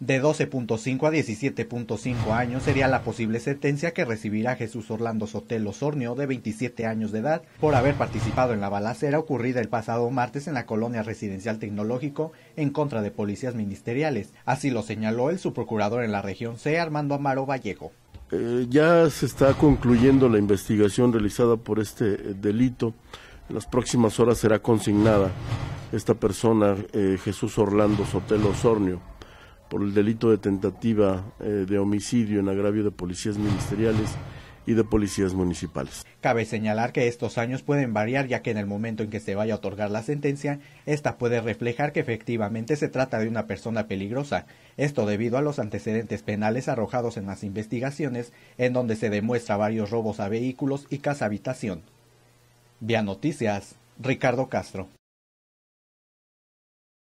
De 12.5 a 17.5 años sería la posible sentencia que recibirá Jesús Orlando Sotelo Sornio, de 27 años de edad, por haber participado en la balacera ocurrida el pasado martes en la colonia residencial tecnológico en contra de policías ministeriales. Así lo señaló el subprocurador en la región C, Armando Amaro Vallejo. Eh, ya se está concluyendo la investigación realizada por este eh, delito. En las próximas horas será consignada esta persona, eh, Jesús Orlando Sotelo Sornio por el delito de tentativa eh, de homicidio en agravio de policías ministeriales y de policías municipales. Cabe señalar que estos años pueden variar ya que en el momento en que se vaya a otorgar la sentencia, esta puede reflejar que efectivamente se trata de una persona peligrosa, esto debido a los antecedentes penales arrojados en las investigaciones en donde se demuestra varios robos a vehículos y casa habitación. Vía Noticias, Ricardo Castro.